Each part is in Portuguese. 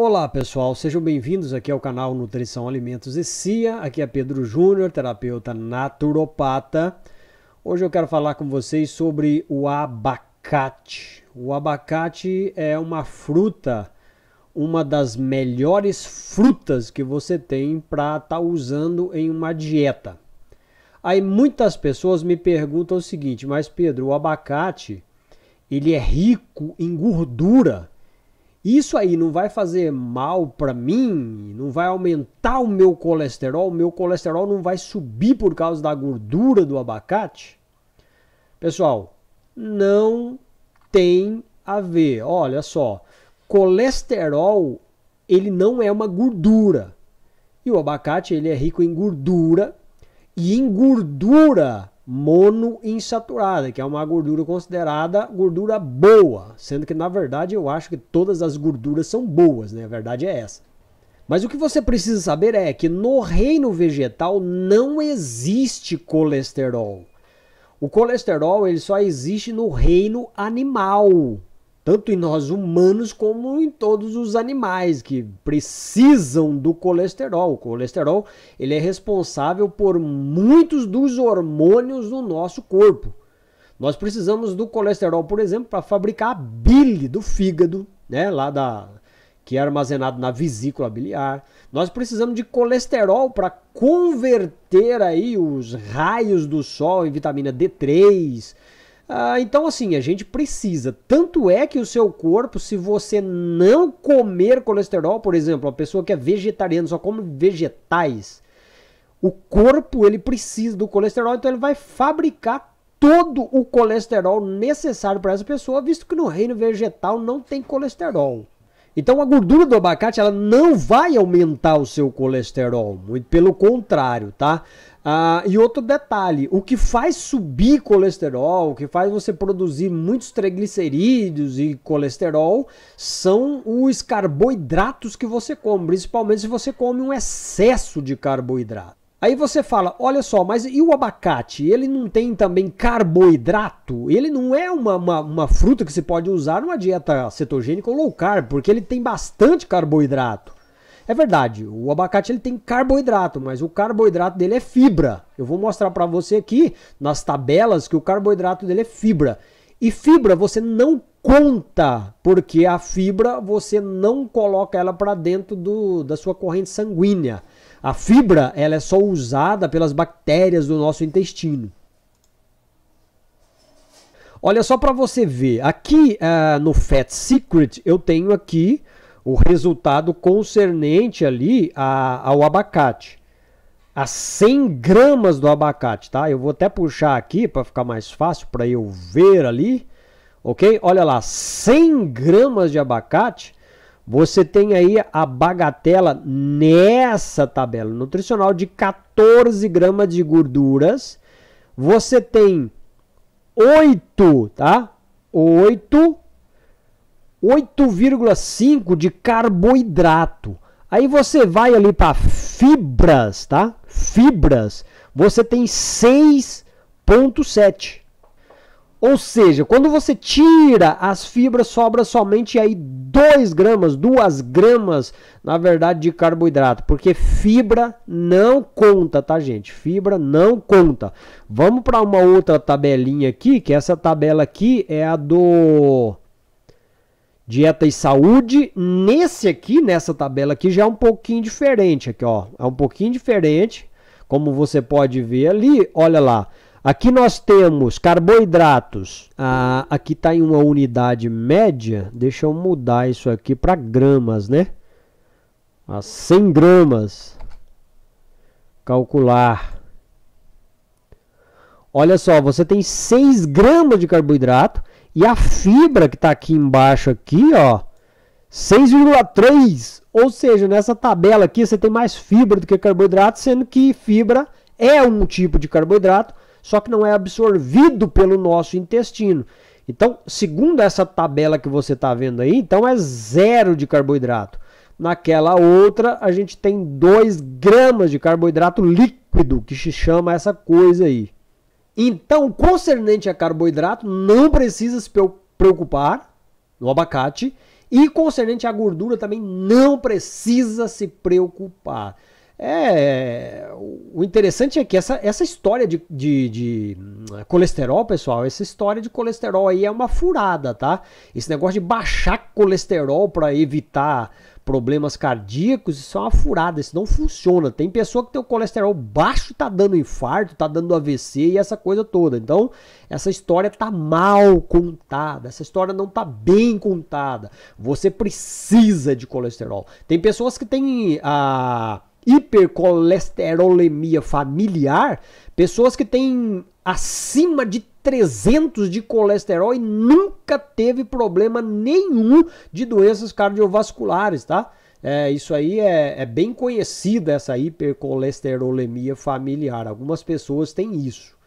Olá pessoal, sejam bem-vindos aqui ao canal Nutrição Alimentos e CIA. Aqui é Pedro Júnior, terapeuta naturopata. Hoje eu quero falar com vocês sobre o abacate. O abacate é uma fruta, uma das melhores frutas que você tem para estar tá usando em uma dieta. Aí muitas pessoas me perguntam o seguinte: "Mas Pedro, o abacate ele é rico em gordura?" Isso aí não vai fazer mal para mim, não vai aumentar o meu colesterol, o meu colesterol não vai subir por causa da gordura do abacate? Pessoal, não tem a ver. Olha só, colesterol ele não é uma gordura. E o abacate ele é rico em gordura e em gordura monoinsaturada, que é uma gordura considerada gordura boa, sendo que na verdade eu acho que todas as gorduras são boas, né? A verdade é essa. Mas o que você precisa saber é que no reino vegetal não existe colesterol. O colesterol ele só existe no reino animal tanto em nós humanos como em todos os animais que precisam do colesterol. O colesterol ele é responsável por muitos dos hormônios do nosso corpo. Nós precisamos do colesterol, por exemplo, para fabricar a bile do fígado, né, lá da que é armazenado na vesícula biliar. Nós precisamos de colesterol para converter aí os raios do sol em vitamina D3, ah, então, assim, a gente precisa. Tanto é que o seu corpo, se você não comer colesterol, por exemplo, uma pessoa que é vegetariana, só come vegetais, o corpo ele precisa do colesterol, então ele vai fabricar todo o colesterol necessário para essa pessoa, visto que no reino vegetal não tem colesterol. Então a gordura do abacate ela não vai aumentar o seu colesterol, muito pelo contrário, tá? Ah, e outro detalhe, o que faz subir colesterol, o que faz você produzir muitos triglicerídeos e colesterol são os carboidratos que você come, principalmente se você come um excesso de carboidrato. Aí você fala, olha só, mas e o abacate? Ele não tem também carboidrato? Ele não é uma, uma, uma, fruta que se pode usar numa dieta cetogênica ou low carb, porque ele tem bastante carboidrato. É verdade, o abacate ele tem carboidrato, mas o carboidrato dele é fibra. Eu vou mostrar para você aqui nas tabelas que o carboidrato dele é fibra. E fibra você não conta, porque a fibra você não coloca ela para dentro do, da sua corrente sanguínea. A fibra ela é só usada pelas bactérias do nosso intestino. Olha só para você ver, aqui uh, no Fat Secret eu tenho aqui o resultado concernente ali a, ao abacate. A 100 gramas do abacate, tá? Eu vou até puxar aqui para ficar mais fácil para eu ver ali, ok? Olha lá, 100 gramas de abacate você tem aí a bagatela nessa tabela nutricional de 14 gramas de gorduras. Você tem 8, tá? 8, 8,5 de carboidrato. Aí você vai ali para fibras, tá? Fibras. Você tem 6,7. Ou seja, quando você tira as fibras, sobra somente aí 2 gramas, 2 gramas, na verdade, de carboidrato, porque fibra não conta, tá, gente? Fibra não conta. Vamos para uma outra tabelinha aqui, que essa tabela aqui é a do dieta e saúde. Nesse aqui, nessa tabela aqui, já é um pouquinho diferente aqui, ó. É um pouquinho diferente, como você pode ver ali, olha lá. Aqui nós temos carboidratos. Ah, aqui está em uma unidade média. Deixa eu mudar isso aqui para gramas, né? 100 gramas. Calcular. Olha só, você tem 6 gramas de carboidrato e a fibra que está aqui embaixo aqui, ó, 6,3. Ou seja, nessa tabela aqui você tem mais fibra do que carboidrato, sendo que fibra é um tipo de carboidrato só que não é absorvido pelo nosso intestino. Então, segundo essa tabela que você está vendo aí, então é zero de carboidrato. Naquela outra, a gente tem 2 gramas de carboidrato líquido, que se chama essa coisa aí. Então, concernente a carboidrato, não precisa se preocupar no abacate. E concernente à gordura também não precisa se preocupar. É, o interessante é que essa, essa história de, de, de, hum, colesterol, pessoal, essa história de colesterol aí é uma furada, tá? Esse negócio de baixar colesterol para evitar problemas cardíacos, isso é uma furada, isso não funciona. Tem pessoa que tem o colesterol baixo, tá dando infarto, tá dando AVC e essa coisa toda. Então, essa história tá mal contada, essa história não tá bem contada. Você precisa de colesterol. Tem pessoas que têm a hipercolesterolemia familiar, pessoas que têm acima de 300 de colesterol e nunca teve problema nenhum de doenças cardiovasculares, tá? É, isso aí é, é bem conhecida, essa hipercolesterolemia familiar. Algumas pessoas têm isso.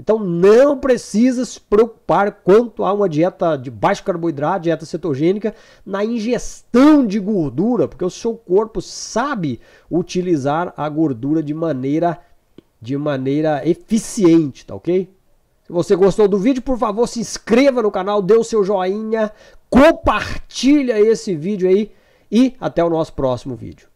Então não precisa se preocupar quanto a uma dieta de baixo carboidrato, dieta cetogênica, na ingestão de gordura, porque o seu corpo sabe utilizar a gordura de maneira de maneira eficiente, tá OK? Se você gostou do vídeo, por favor, se inscreva no canal, dê o seu joinha, compartilha esse vídeo aí e até o nosso próximo vídeo.